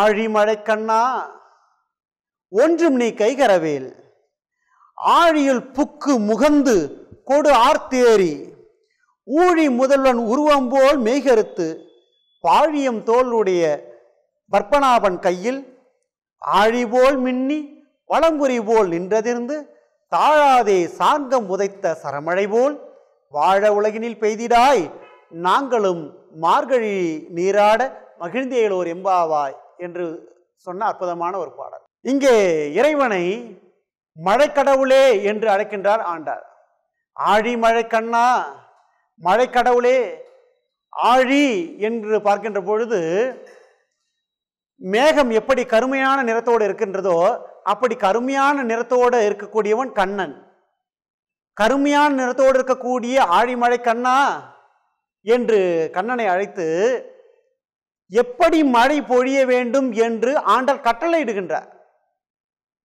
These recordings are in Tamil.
ஆழிமழை கண்ணா ஒன்றும் நீ கைகரவேல் ஆழியில் புக்கு முகந்து கொடு ஆர்த்தேறி ஊழி முதல்வன் உருவம் போல் மெய்கருத்து பாழியம் தோளுடைய பற்பனாபன் கையில் ஆழி போல் மின்னி வளம்புரி போல் நின்றதிருந்து தாழாதே சாங்கம் உதைத்த சரமழை போல் வாழ உலகினில் பெய்திடாய் நாங்களும் மார்கழி நீராட மகிழ்ந்தேளோர் எம்பாவாய் என்று சொன்ன அற்புதமான ஒரு பாடல் இங்கே இறைவனை மழைக்கடவுளே என்று அழைக்கின்றார் ஆண்டார் ஆழி மழை கண்ணா மழைக்கடவுளே ஆழி என்று பார்க்கின்ற பொழுது மேகம் எப்படி கருமையான நிறத்தோடு இருக்கின்றதோ அப்படி கருமையான நிறத்தோடு இருக்கக்கூடியவன் கண்ணன் கருமையான நிறத்தோடு இருக்கக்கூடிய மழை கண்ணா என்று கண்ணனை அழைத்து எப்படி மழை பொழிய வேண்டும் என்று ஆண்டர் கட்டளையிடுகின்றார்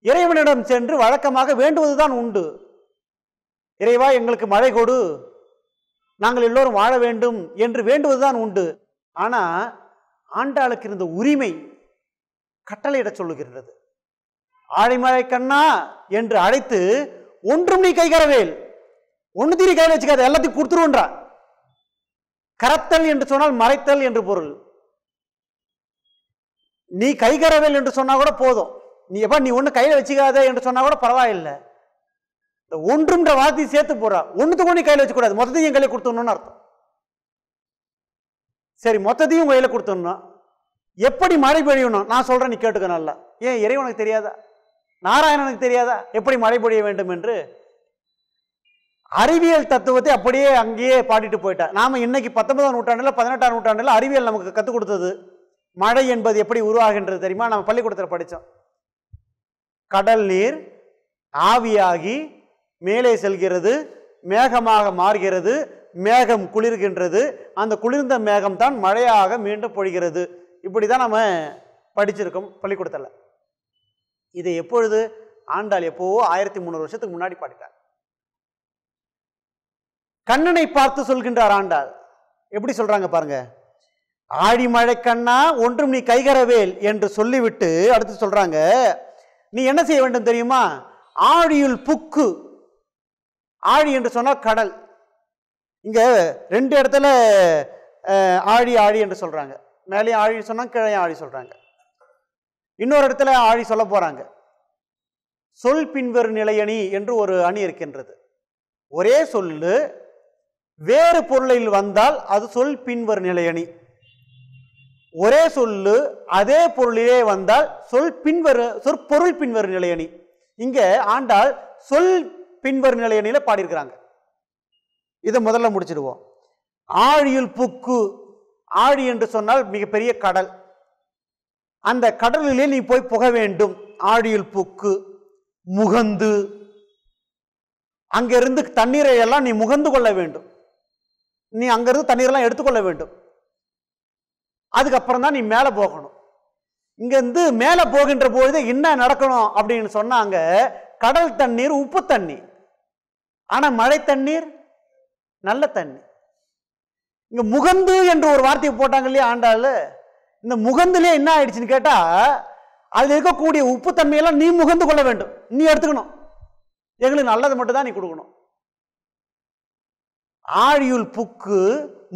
இறைவனிடம் சென்று வழக்கமாக வேண்டுவதுதான் உண்டு இறைவா எங்களுக்கு மழை கொடு நாங்கள் எல்லோரும் வாழ வேண்டும் என்று வேண்டுவதுதான் உண்டு ஆனால் ஆண்டாளுக்கு இருந்த உரிமை கட்டளையிட சொல்லுகின்றது ஆழிமழை கண்ணா என்று அழைத்து ஒன்றும் நீ கைகரவேல் ஒன்று தீரி கையில் வச்சுக்காது எல்லாத்தையும் கொடுத்துருவன்றா கரத்தல் என்று சொன்னால் மறைத்தல் என்று பொருள் நீ கைகரவேல் என்று சொன்னால் கூட போதும் நீ எப்பா நீ ஒண்ணு கையில் வச்சுக்காத என்று சொன்னால் கூட பரவாயில்லை இந்த ஒன்றுன்ற வார்த்தையை சேர்த்து போடுறா ஒன்றுத்துக்கும் நீ கையில் வச்சுக்கூடாது மொத்தத்தையும் கையில கையில் கொடுத்துடணும்னு அர்த்தம் சரி மொத்தத்தையும் கையில் கொடுத்துடணும் எப்படி மழை பெய்யணும் நான் சொல்கிறேன் நீ கேட்டுக்க நல்லா ஏன் இறைவனுக்கு தெரியாதா நாராயணனுக்கு தெரியாதா எப்படி மழை பொழிய வேண்டும் என்று அறிவியல் தத்துவத்தை அப்படியே அங்கேயே பாடிட்டு போயிட்டா நாம இன்னைக்கு பத்தொன்பதாம் நூற்றாண்டில் பதினெட்டாம் நூற்றாண்டில் அறிவியல் நமக்கு கற்றுக் கொடுத்தது மழை என்பது எப்படி உருவாகின்றது தெரியுமா நம்ம பள்ளிக்கூடத்தில் படித்தோம் கடல் நீர் ஆவியாகி மேலே செல்கிறது மேகமாக மாறுகிறது மேகம் குளிர்கின்றது அந்த குளிர்ந்த மேகம் தான் மழையாக மீண்டும் பொழிகிறது இப்படி தான் நம்ம படிச்சிருக்கோம் பள்ளிக்கூடத்தில் இதை எப்பொழுது ஆண்டாள் எப்போவோ ஆயிரத்தி முந்நூறு வருஷத்துக்கு முன்னாடி பாடிட்டார் கண்ணனை பார்த்து சொல்கின்றார் ஆண்டாள் எப்படி சொல்றாங்க பாருங்க ஆழி மழைக்கண்ணா ஒன்றும் நீ கைகரவேல் என்று சொல்லிவிட்டு அடுத்து சொல்றாங்க நீ என்ன செய்ய வேண்டும் தெரியுமா ஆழியுள் புக்கு ஆழி என்று சொன்னால் கடல் இங்கே ரெண்டு இடத்துல ஆழி ஆழி என்று சொல்கிறாங்க மேலே ஆழி சொன்னால் கிழையும் ஆழி சொல்கிறாங்க இன்னொரு இடத்துல ஆழி சொல்ல போகிறாங்க சொல் பின்வரும் நிலையணி என்று ஒரு அணி இருக்கின்றது ஒரே சொல்லு வேறு பொருளில் வந்தால் அது சொல் பின்வரும் நிலையணி ஒரே சொல்லு அதே பொருளிலே வந்தால் சொல் பின்வரு சொற்பொருள் பின்வரும் நிலையணி இங்கே ஆண்டால் சொல் பின்வரும் நிலையணியில் பாடியிருக்கிறாங்க இதை முதல்ல முடிச்சிடுவோம் ஆழியில் புக்கு ஆழி என்று சொன்னால் மிகப்பெரிய கடல் அந்த கடலிலே நீ போய் புக வேண்டும் ஆழியில் புக்கு முகந்து அங்கிருந்து தண்ணீரை எல்லாம் நீ முகந்து கொள்ள வேண்டும் நீ அங்கிருந்து தண்ணீரெல்லாம் எடுத்துக்கொள்ள வேண்டும் அதுக்கப்புறம் தான் நீ மேலே போகணும் இங்கேருந்து மேலே போகின்ற பொழுது என்ன நடக்கணும் அப்படின்னு சொன்னாங்க கடல் தண்ணீர் உப்பு தண்ணி ஆனால் மழை தண்ணீர் நல்ல தண்ணி இங்கே முகந்து என்று ஒரு வார்த்தையை போட்டாங்க இல்லையா ஆண்டாள் இந்த முகந்துலேயே என்ன ஆயிடுச்சுன்னு கேட்டால் அதில் இருக்கக்கூடிய உப்பு தன்மையெல்லாம் நீ முகந்து கொள்ள வேண்டும் நீ எடுத்துக்கணும் எங்களுக்கு நல்லது மட்டும் தான் நீ கொடுக்கணும் ஆழியுள் புக்கு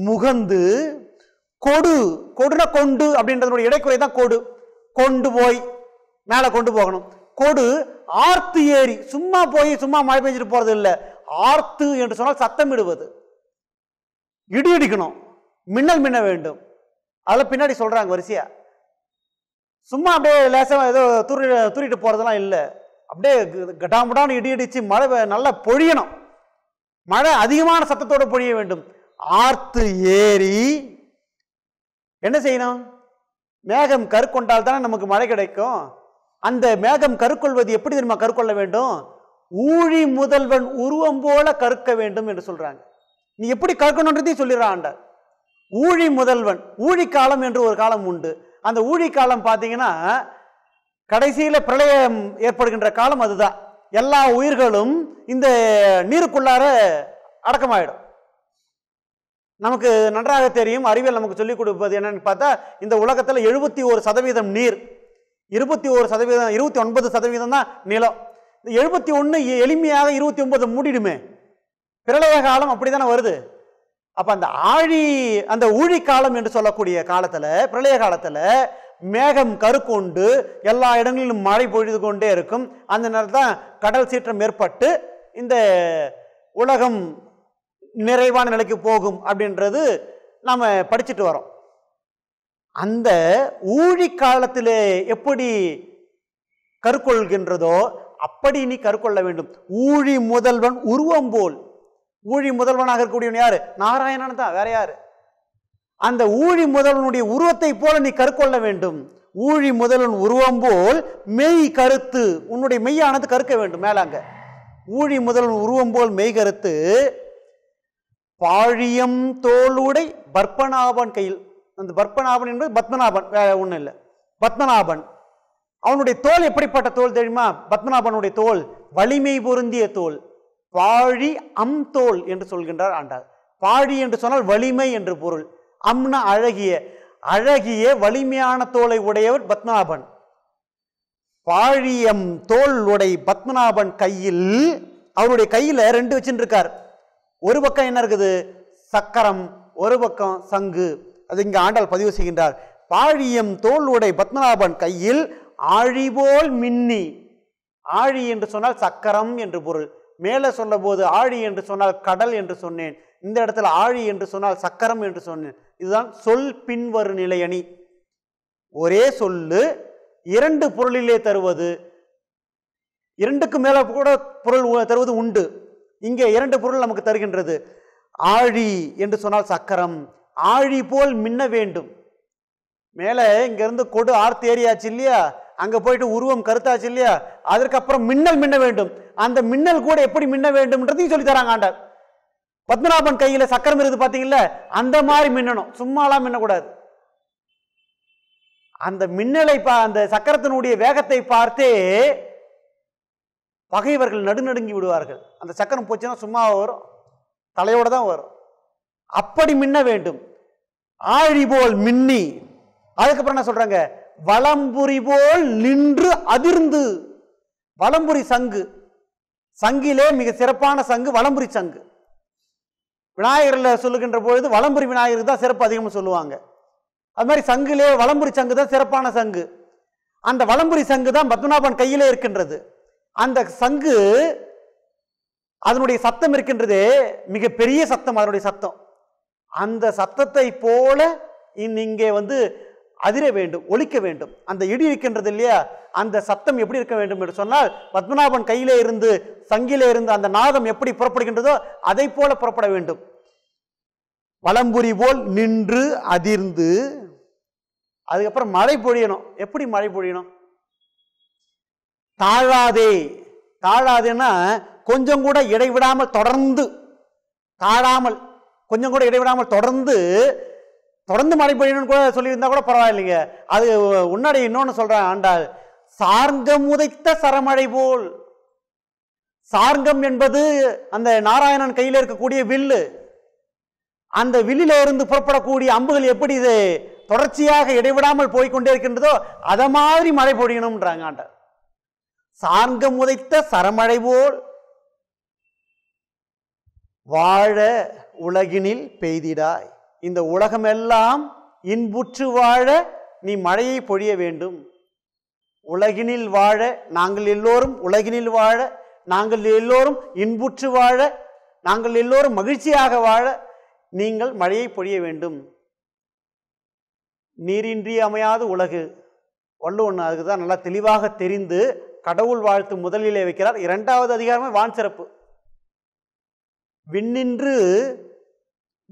முகந்து கொடு கொடுன கொண்டு அப்படின்றதோட இடைக்குறை தான் கொடு கொண்டு போய் மேலே கொண்டு போகணும் கொடு ஆர்த்து ஏறி சும்மா போய் சும்மா மழை பெஞ்சிட்டு போகிறது இல்லை ஆர்த்து என்று சொன்னால் சத்தம் இடுவது இடி இடிக்கணும் மின்னல் மின்ன வேண்டும் அதில் பின்னாடி சொல்கிறாங்க வரிசையா சும்மா அப்படியே லேசாக ஏதோ துரு துரிட்டு போகிறதெல்லாம் இல்லை அப்படியே கடாமுடான்னு இடி இடித்து மழை நல்லா பொழியணும் மழை அதிகமான சத்தத்தோடு பொழிய வேண்டும் ஆர்த்து ஏறி என்ன செய்யணும் மேகம் கருக்கொண்டால் தானே நமக்கு மழை கிடைக்கும் அந்த மேகம் கருக்கொள்வது எப்படி தெரியுமா கருக்கொள்ள வேண்டும் ஊழி முதல்வன் உருவம் போல கருக்க வேண்டும் என்று சொல்றாங்க நீ எப்படி கற்கணுன்றதையும் சொல்லிடுறான் ஊழி முதல்வன் ஊழி காலம் என்று ஒரு காலம் உண்டு அந்த ஊழி காலம் பார்த்தீங்கன்னா கடைசியில் பிரளயம் ஏற்படுகின்ற காலம் அதுதான் எல்லா உயிர்களும் இந்த நீருக்குள்ளார அடக்கமாயிடும் நமக்கு நன்றாக தெரியும் அறிவியல் நமக்கு சொல்லிக் கொடுப்பது என்னென்னு பார்த்தா இந்த உலகத்தில் எழுபத்தி ஒரு சதவீதம் நீர் இருபத்தி ஒரு சதவீதம் இருபத்தி ஒன்பது சதவீதம் தான் நிலம் இந்த எழுபத்தி ஒன்று எளிமையாக இருபத்தி ஒன்பது மூடிடுமே பிரளய காலம் அப்படி தானே வருது அப்போ அந்த ஆழி அந்த ஊழி காலம் என்று சொல்லக்கூடிய காலத்தில் பிரளய காலத்தில் மேகம் கருக்கொண்டு எல்லா இடங்களிலும் மழை பொழுது கொண்டே இருக்கும் அந்த நேரம் தான் கடல் சீற்றம் ஏற்பட்டு இந்த உலகம் நிறைவான நிலைக்கு போகும் அப்படின்றது நாம் படிச்சுட்டு வரோம் அந்த ஊழி காலத்தில் எப்படி கருக்கொள்கின்றதோ அப்படி நீ கருக்கொள்ள வேண்டும் ஊழி முதல்வன் உருவம் போல் ஊழி முதல்வனாக இருக்கக்கூடியவன் யாரு நாராயணன் தான் வேற யாரு அந்த ஊழி முதல்வனுடைய உருவத்தை போல நீ கருக்கொள்ள வேண்டும் ஊழி முதல்வன் உருவம் போல் மெய் கருத்து உன்னுடைய மெய்யானது கருக்க வேண்டும் மேலாங்க ஊழி முதல்வன் உருவம் போல் மெய் கருத்து பாழியம் தோளுடை பர்பநாபன் கையில் அந்த பர்பநாபன் என்பது பத்மநாபன் வேற ஒன்றும் இல்லை பத்மநாபன் அவனுடைய தோல் எப்படிப்பட்ட தோல் தெரியுமா பத்மநாபனுடைய தோல் வலிமை பொருந்திய தோல் பாழி அம் தோல் என்று சொல்கின்றார் ஆண்டார் பாழி என்று சொன்னால் வலிமை என்று பொருள் அம்னா அழகிய அழகிய வலிமையான தோலை உடையவர் பத்மநாபன் பாழியம் தோல் உடை பத்மநாபன் கையில் அவருடைய கையில் ரெண்டு வச்சுருக்கார் ஒரு பக்கம் என்ன இருக்குது சக்கரம் ஒரு பக்கம் சங்கு அது இங்கே ஆண்டால் பதிவு செய்கின்றார் பாழியம் தோல் உடை பத்மநாபன் கையில் ஆழிபோல் மின்னி ஆழி என்று சொன்னால் சக்கரம் என்று பொருள் மேலே போது ஆழி என்று சொன்னால் கடல் என்று சொன்னேன் இந்த இடத்துல ஆழி என்று சொன்னால் சக்கரம் என்று சொன்னேன் இதுதான் சொல் பின்வரும் நிலையணி ஒரே சொல்லு இரண்டு பொருளிலே தருவது இரண்டுக்கு மேலே கூட பொருள் தருவது உண்டு இங்கே இரண்டு பொருள் நமக்கு தருகின்றது ஆழி என்று சொன்னால் சக்கரம் ஆழி போல் மின்ன வேண்டும் மேலே இங்கேருந்து கொடு ஆர்த்து ஏரியாச்சு இல்லையா அங்கே போயிட்டு உருவம் கருத்தாச்சு இல்லையா அதற்கப்புறம் மின்னல் மின்ன வேண்டும் அந்த மின்னல் கூட எப்படி மின்ன வேண்டும்ன்றதையும் சொல்லி தராங்க ஆண்டார் பத்மநாபன் கையில் சக்கரம் இருக்குது பார்த்தீங்களா அந்த மாதிரி மின்னணும் சும்மாலாம் மின்னக்கூடாது அந்த மின்னலை பா அந்த சக்கரத்தினுடைய வேகத்தை பார்த்தே பகைவர்கள் நடுநடுங்கி விடுவார்கள் அந்த சக்கரம் போச்சுன்னா சும்மா வரும் தலையோடு தான் வரும் அப்படி மின்ன வேண்டும் ஆழி போல் மின்னி அதுக்கப்புறம் என்ன சொல்றாங்க வளம்புரி போல் நின்று அதிர்ந்து வளம்புரி சங்கு சங்கிலே மிக சிறப்பான சங்கு வளம்புரி சங்கு விநாயகரில் சொல்லுகின்ற பொழுது வளம்புரி விநாயகருக்கு தான் சிறப்பு அதிகமாக சொல்லுவாங்க அது மாதிரி சங்கிலே வளம்புரி சங்கு தான் சிறப்பான சங்கு அந்த வளம்புரி சங்கு தான் பத்மநாபன் கையிலே இருக்கின்றது அந்த சங்கு அதனுடைய சத்தம் இருக்கின்றது மிகப்பெரிய சத்தம் அதனுடைய சத்தம் அந்த சத்தத்தை போல இங்கே வந்து அதிர வேண்டும் ஒழிக்க வேண்டும் அந்த இடி இருக்கின்றது இல்லையா அந்த சத்தம் எப்படி இருக்க வேண்டும் என்று சொன்னால் பத்மநாபன் கையிலே இருந்து சங்கிலே இருந்து அந்த நாதம் எப்படி புறப்படுகின்றதோ அதை போல புறப்பட வேண்டும் வளம்புரி போல் நின்று அதிர்ந்து அதுக்கப்புறம் மழை பொழியணும் எப்படி மழை பொழியணும் தாழாதே தாழாதேன்னா கொஞ்சம் கூட இடைவிடாமல் தொடர்ந்து தாழாமல் கொஞ்சம் கூட இடைவிடாமல் தொடர்ந்து தொடர்ந்து மழை பெய்யணும்னு கூட சொல்லியிருந்தா கூட பரவாயில்லைங்க அது உன்னாடி இன்னொன்று சொல்கிறேன் ஆண்டா சார்ந்தம் உதைத்த சரமழை போல் சார்கம் என்பது அந்த நாராயணன் கையில் இருக்கக்கூடிய வில்லு அந்த வில்லில இருந்து புறப்படக்கூடிய அம்புகள் எப்படி இது தொடர்ச்சியாக இடைவிடாமல் போய்கொண்டே இருக்கின்றதோ அதை மாதிரி மழை பொழியணும்ன்றாங்க ஆண்டா சார்கம் உதைத்த சரமழை போல் வாழ உலகினில் பெய்திடாய் இந்த உலகமெல்லாம் இன்புற்று வாழ நீ மழையை பொழிய வேண்டும் உலகினில் வாழ நாங்கள் எல்லோரும் உலகினில் வாழ நாங்கள் எல்லோரும் இன்புற்று வாழ நாங்கள் எல்லோரும் மகிழ்ச்சியாக வாழ நீங்கள் மழையை பொழிய வேண்டும் நீரின்றி அமையாத உலகு வள்ளுவன் அதுக்கு தான் நல்லா தெளிவாக தெரிந்து கடவுள் வாழ்த்து முதலிலே வைக்கிறார் இரண்டாவது அதிகாரமே வான் சிறப்பு விண்ணின்று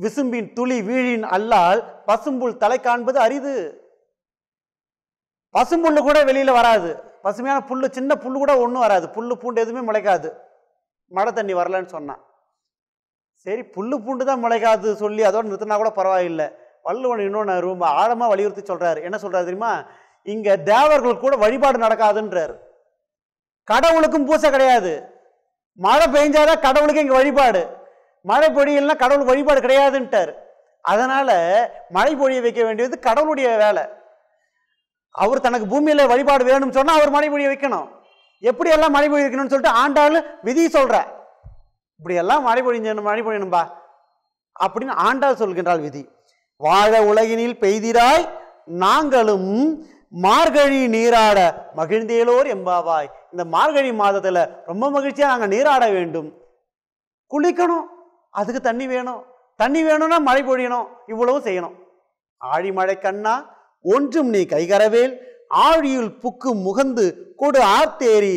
விசும்பின் துளி வீழின் அல்லால் பசும்புல் தலை காண்பது அரிது பசும்புல் கூட வெளியில் வராது பசுமையான புல் சின்ன புல் கூட ஒன்றும் வராது புல் பூண்டு எதுவுமே முளைக்காது மழை தண்ணி வரலன்னு சொன்னான் சரி புல் பூண்டு தான் முளைக்காது சொல்லி அதோடு நிறுத்தினா கூட பரவாயில்லை வள்ளுவன் இன்னொன்று ரொம்ப ஆழமாக வலியுறுத்தி சொல்கிறார் என்ன சொல்கிறார் தெரியுமா இங்கே தேவர்கள் கூட வழிபாடு நடக்காதுன்றார் கடவுளுக்கும் பூசை கிடையாது மழை பெய்ஞ்சாதான் கடவுளுக்கு இங்கே வழிபாடு மழை பொழியல்னா கடவுள் வழிபாடு கிடையாதுன்ட்டார் அதனால் மழை பொழிய வைக்க வேண்டியது கடவுளுடைய வேலை அவர் தனக்கு பூமியில் வழிபாடு வேணும்னு சொன்னால் அவர் மழை பொழிய வைக்கணும் எப்படியெல்லாம் மழை வைக்கணும்னு சொல்லிட்டு ஆண்டாலும் விதி சொல்கிற இப்படியெல்லாம் மழை பொழிஞ்சு மழை பொழியணும்பா அப்படின்னு ஆண்டாள் சொல்கின்றாள் விதி வாழ உலகினில் பெய்திராய் நாங்களும் மார்கழி நீராட மகிழ்ந்தேலோர் எம்பாவாய் இந்த மார்கழி மாதத்தில் ரொம்ப மகிழ்ச்சியாக நாங்கள் நீராட வேண்டும் குளிக்கணும் அதுக்கு தண்ணி வேணும் தண்ணி வேணும்னா மழை பொழியணும் இவ்வளவு செய்யணும் ஆழி மழை கண்ணா ஒன்றும் நீ கைகரவேல் ஆழியுள் புக்கு முகந்து கொடு ஆர்த்தேறி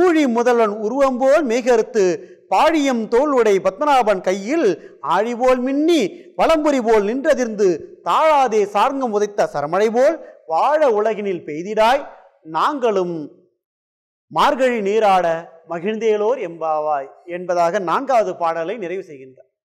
ஊழி முதல்வன் உருவம்போல் மேகருத்து பாழியம் தோல் உடை பத்மநாபன் கையில் ஆழி போல் மின்னி வளம்புரி போல் நின்றதிர்ந்து தாழாதே சார்ங்கம் உதைத்த சரமழை போல் வாழ உலகினில் பெய்திடாய் நாங்களும் மார்கழி நீராட மகிழ்ந்தேலோர் எம்பாவாய் என்பதாக நான்காவது பாடலை நிறைவு செய்கின்றார்